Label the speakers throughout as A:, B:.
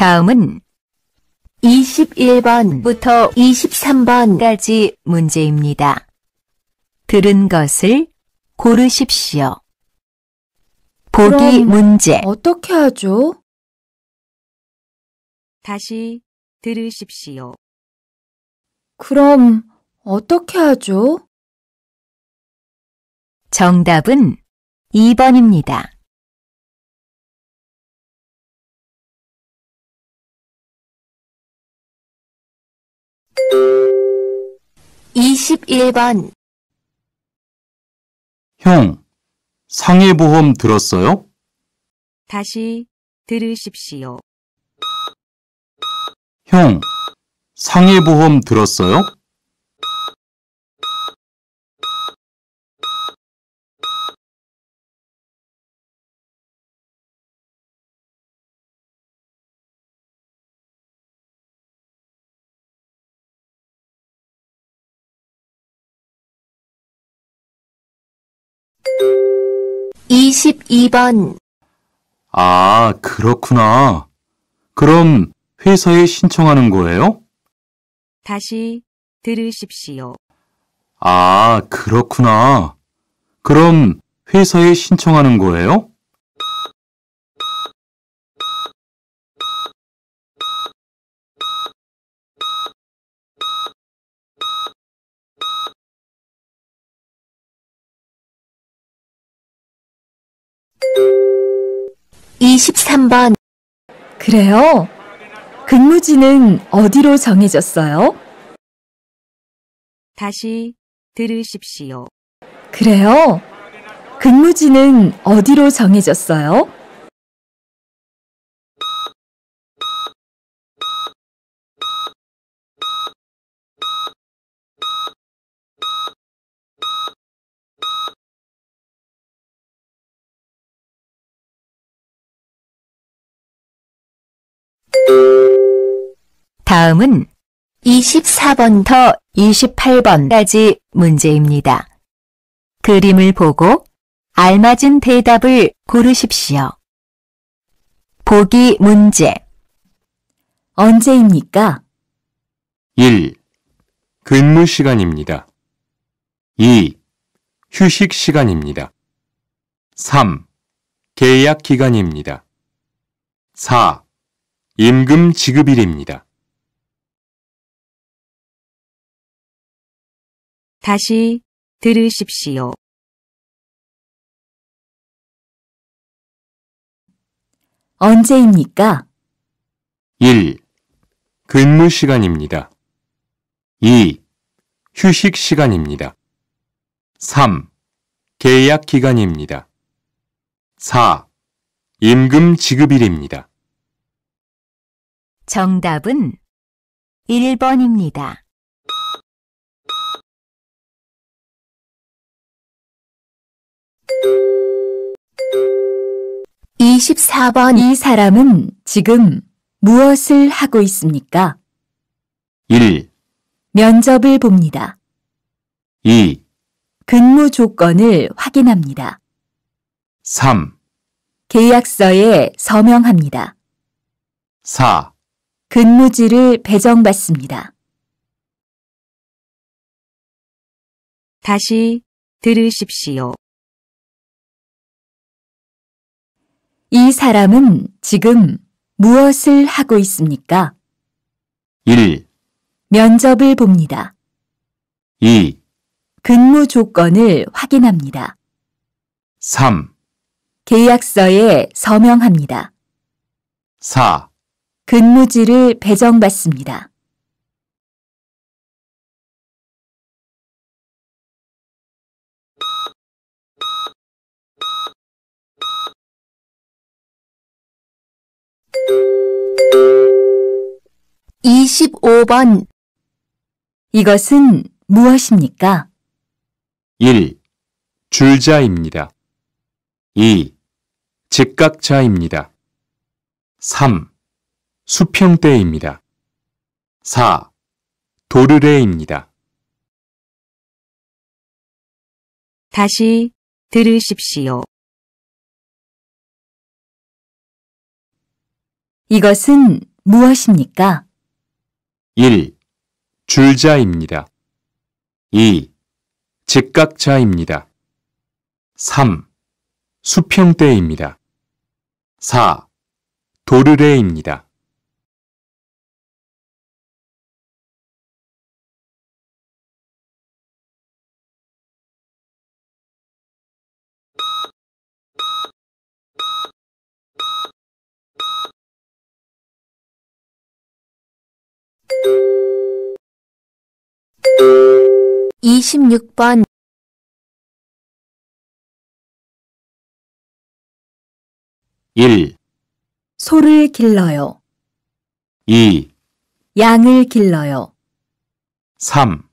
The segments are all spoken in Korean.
A: 다음은
B: 21번부터 23번까지 문제입니다. 들은 것을 고르십시오.
A: 보기 문제. 어떻게 하죠? 다시 들으십시오. 그럼 어떻게 하죠? 정답은 2번입니다. 21번 형, 상해보험 들었어요? 다시 들으십시오. 형, 상해보험 들었어요?
B: 12번.
A: 아, 그렇구나. 그럼 회사에
C: 신청하는 거예요?
B: 다시 들으십시오.
A: 아, 그렇구나. 그럼 회사에 신청하는 거예요?
B: 23번. 그래요? 근무지는 어디로 정해졌어요? 다시 들으십시오. 그래요? 근무지는 어디로
A: 정해졌어요?
B: 다음은 24번부터 28번까지 문제입니다. 그림을 보고 알맞은 대답을 고르십시오. 보기 문제 언제입니까?
C: 1. 근무 시간입니다. 2. 휴식 시간입니다. 3.
A: 계약 기간입니다. 4. 임금 지급일입니다. 다시 들으십시오. 언제입니까? 1.
C: 근무 시간입니다. 2. 휴식 시간입니다. 3. 계약 기간입니다.
A: 4. 임금 지급일입니다. 정답은 1번입니다.
B: 24번 이 사람은 지금 무엇을 하고 있습니까? 1, 면접을 봅니다. 2, 근무 조건을 확인합니다. 3, 계약서에 서명합니다. 4, 근무지를 배정받습니다.
A: 다시 들으십시오.
B: 이 사람은 지금 무엇을 하고 있습니까? 1, 면접을 봅니다. 2, 근무 조건을 확인합니다. 3, 계약서에 서명합니다. 4, 근무지를
A: 배정받습니다.
B: 25번 이것은 무엇입니까?
C: 1. 줄자입니다. 2. 직각자입니다. 3. 수평대입니다.
A: 4. 도르래입니다. 다시 들으십시오. 이것은 무엇입니까? 1. 줄자입니다. 2.
C: 직각자입니다. 3. 수평대입니다.
A: 4. 도르래입니다. 26번 1,
B: 소를 길러요. 2, 양을 길러요. 3,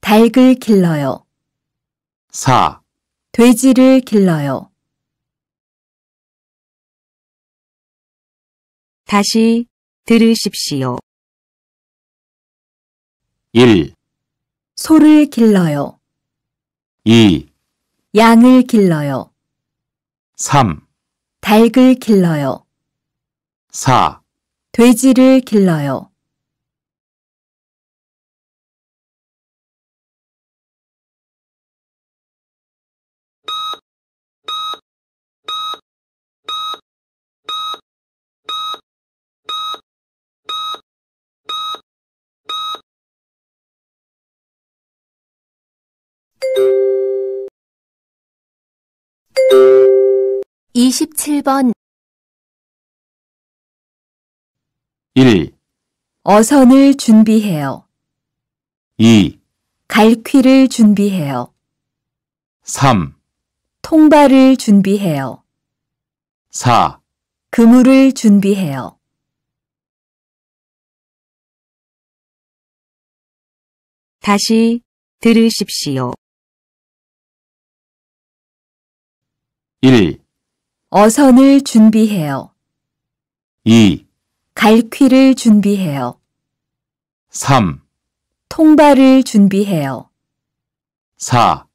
B: 닭을 길러요. 4, 돼지를 길러요.
A: 다시 들으십시오. 1. 소를 길러요. 2.
B: 양을 길러요. 3. 닭을 길러요. 4. 돼지를 길러요.
A: 27번 1,
B: 어선을 준비해요. 2, 갈퀴를 준비해요. 3, 통발을 준비해요. 4, 그물을 준비해요.
A: 다시 들으십시오. 1,
B: 어선을 준비해요. 2, 갈퀴를 준비해요. 3, 통발을 준비해요. 4,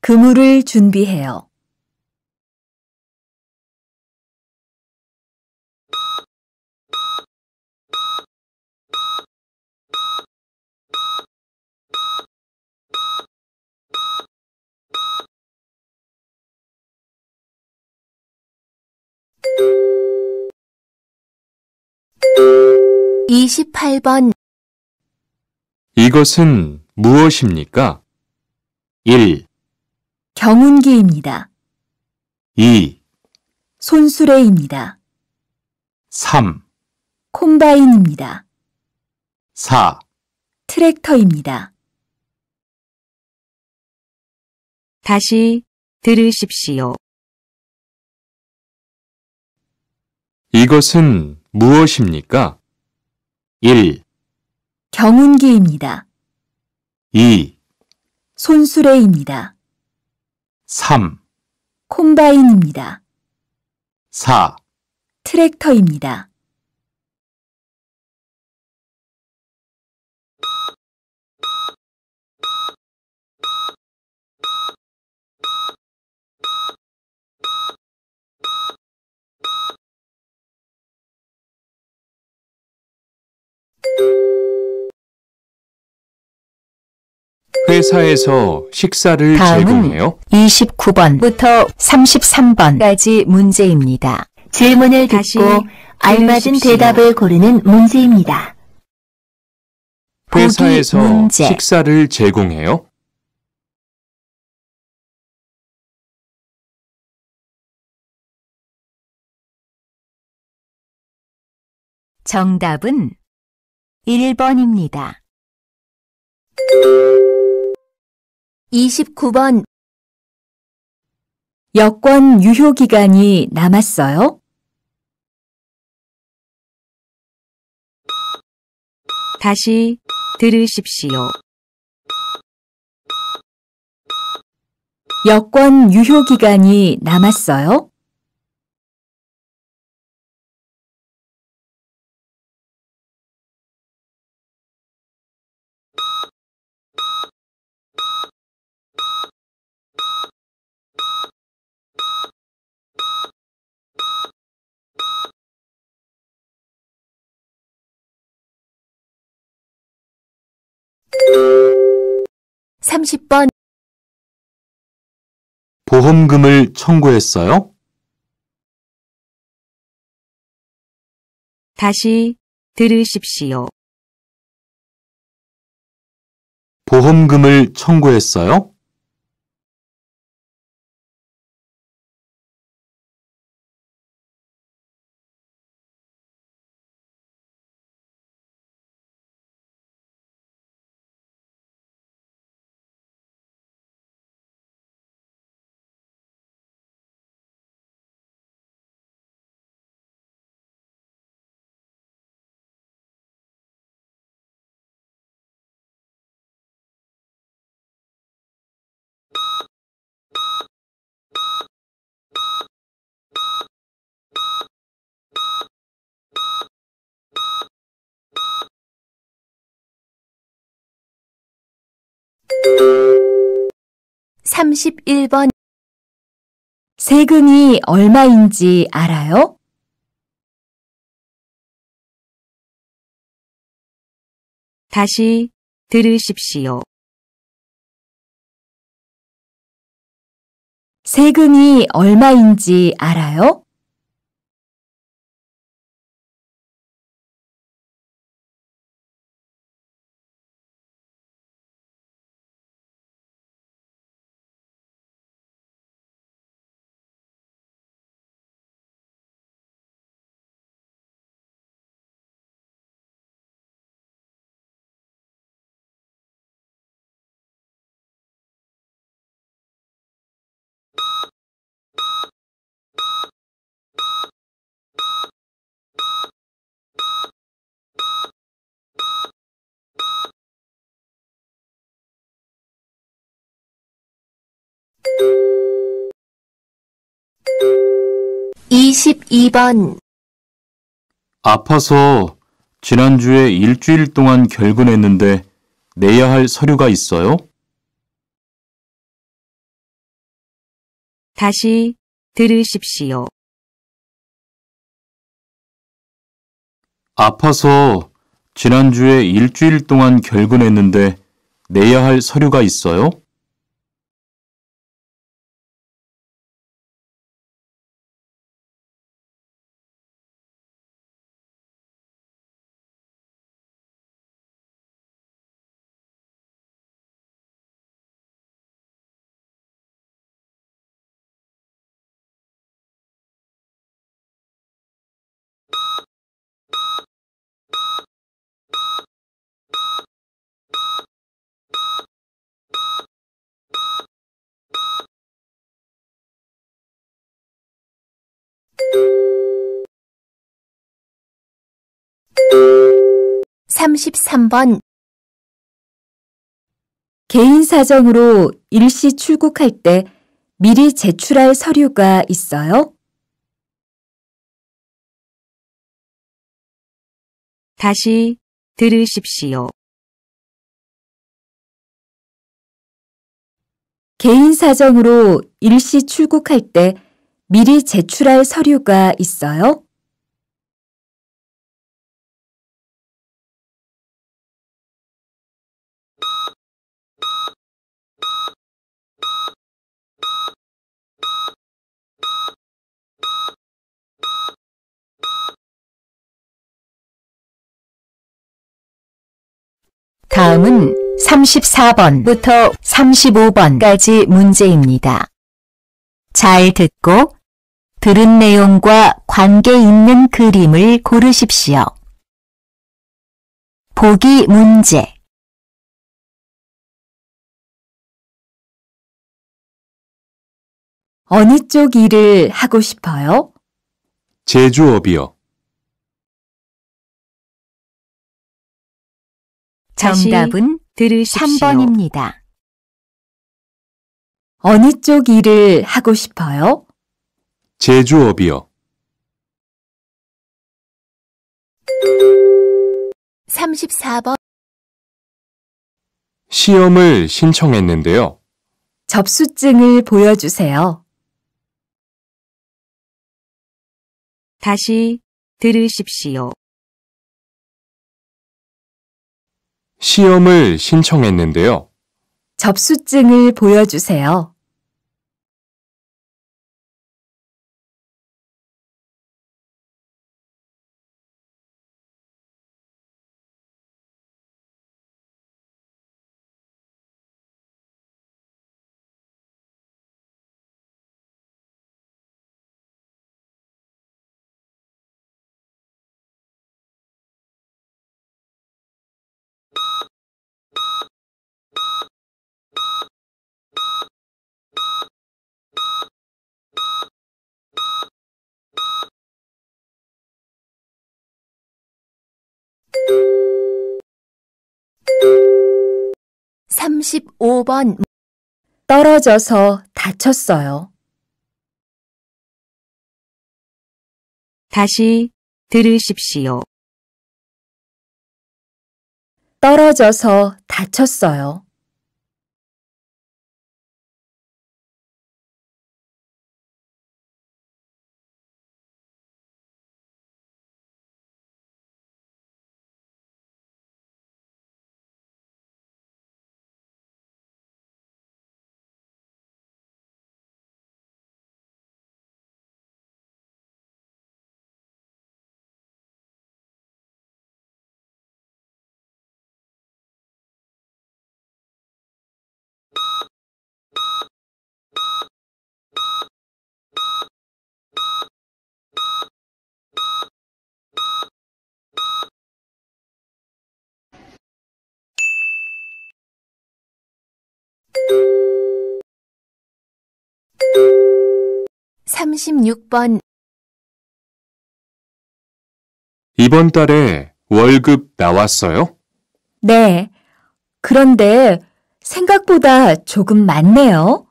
B: 그물을 준비해요.
A: 28번 이것은 무엇입니까?
D: 1,
B: 경운기입니다. 2, 손수레입니다. 3, 콤바인입니다. 4, 트랙터입니다.
A: 다시 들으십시오. 이것은 무엇입니까? 1.
B: 경운기입니다. 2. 손수레입니다. 3. 콤바인입니다.
A: 4. 트랙터입니다. 회사에서
B: 식사를 제공해요? 29번부터 33번까지 문제입니다. 질문을 듣고 알맞은 대답을 고르는 문제입니다. 회사에서 문제.
A: 식사를 제공해요? 정답은 1번입니다. 29번 여권 유효 기간이 남았어요?
B: 다시 들으십시오. 여권 유효 기간이 남았어요?
A: 30번 보험금을 청구했어요? 다시 들으십시오. 보험금을 청구했어요? 31번 세금이 얼마인지 알아요? 다시 들으십시오. 세금이 얼마인지 알아요?
B: 22번
A: 아파서 지난주에 일주일 동안 결근했는데 내야 할 서류가 있어요? 다시 들으십시오. 아파서
C: 지난주에
A: 일주일 동안 결근했는데 내야 할 서류가 있어요?
B: 33번 개인 사정으로 일시 출국할 때 미리 제출할 서류가 있어요?
A: 다시 들으십시오. 개인 사정으로 일시 출국할 때 미리 제출할 서류가 있어요?
B: 다음은 34번부터 35번까지 문제입니다. 잘 듣고 들은 내용과
A: 관계 있는 그림을 고르십시오. 보기 문제 어느 쪽 일을 하고 싶어요? 제조업이요. 정답은 들으십시오. 3번입니다. 어느 쪽 일을 하고 싶어요? 제조업이요. 34번 시험을 신청했는데요. 접수증을 보여주세요. 다시 들으십시오. 시험을 신청했는데요. 접수증을 보여주세요. 35번 떨어져서 다쳤어요. 다시 들으십시오. 떨어져서 다쳤어요. 36번 이번 달에 월급 나왔어요?
B: 네. 그런데 생각보다 조금 많네요.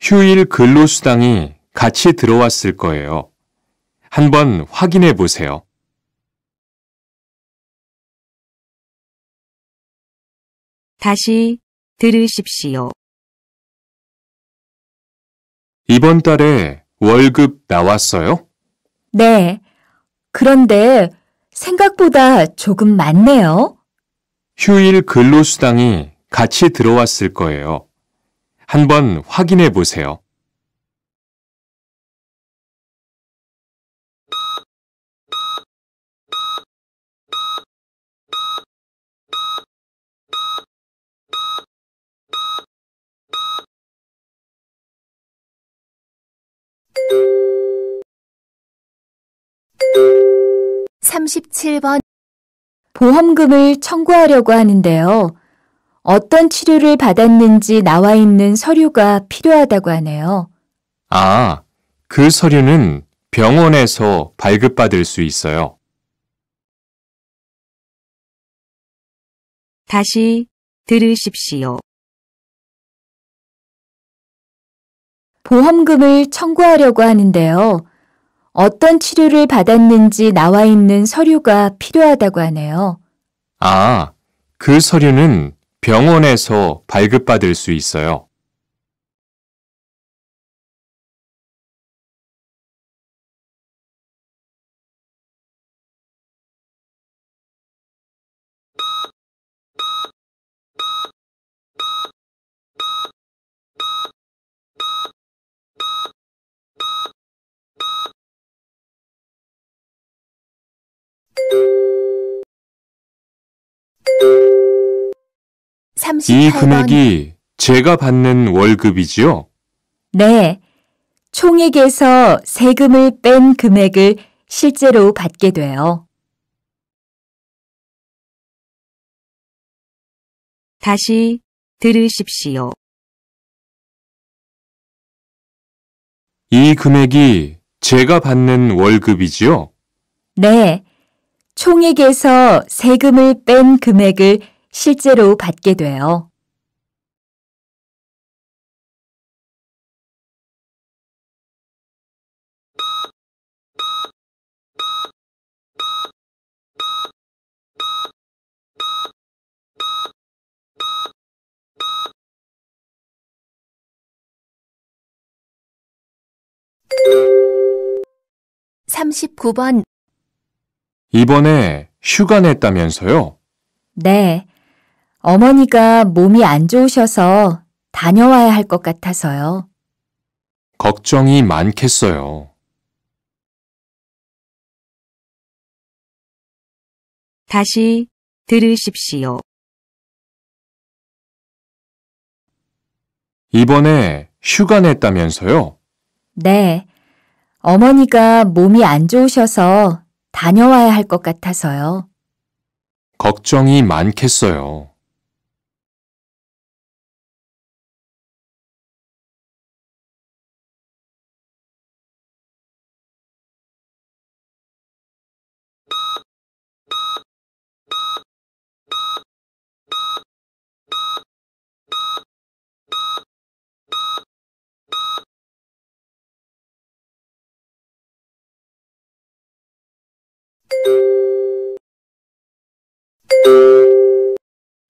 C: 휴일 근로수당이 같이 들어왔을 거예요.
A: 한번 확인해 보세요. '다시 들으십시오. 이번 달에 월급 나왔어요?
B: 네. 그런데 생각보다 조금 많네요.
C: 휴일 근로수당이 같이 들어왔을 거예요.
A: 한번 확인해 보세요.
B: 37번 보험금을 청구하려고 하는데요. 어떤 치료를 받았는지 나와 있는 서류가 필요하다고 하네요.
C: 아, 그 서류는 병원에서
A: 발급받을 수 있어요. 다시 들으십시오.
B: 보험금을 청구하려고 하는데요. 어떤 치료를 받았는지 나와 있는 서류가 필요하다고 하네요.
C: 아,
A: 그 서류는 병원에서 발급받을 수 있어요. 이 금액이 제가 받는
C: 월급이지요?
B: 네. 총액에서 세금을 뺀 금액을 실제로 받게 돼요.
A: 다시 들으십시오. 이 금액이 제가 받는
C: 월급이지요?
B: 네. 총액에서 세금을 뺀 금액을 실제로 받게 돼요. 삼십번
A: 이번에 휴가 냈다면서요?
B: 네, 어머니가 몸이 안 좋으셔서 다녀와야 할 것 같아서요.
A: 걱정이 많겠어요. 다시 들으십시오. 이번에 휴가 냈다면서요?
B: 네. 어머니가 몸이 안 좋으셔서 다녀와야 할 것 같아서요.
A: 걱정이 많겠어요.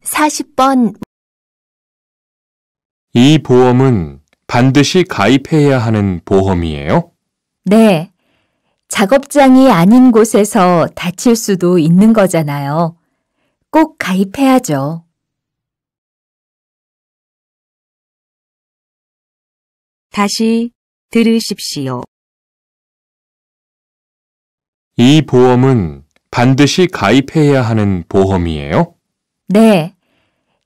B: 40번
A: 이 보험은
C: 반드시 가입해야 하는 보험이에요?
B: 네. 작업장이 아닌 곳에서 다칠 수도 있는 거잖아요. 꼭 가입해야죠.
A: 다시 들으십시오. 이 보험은 반드시 가입해야 하는 보험이에요?
B: 네.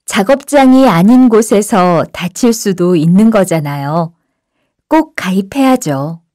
B: 작업장이 아닌 곳에서 다칠 수도 있는 거잖아요. 꼭 가입해야죠.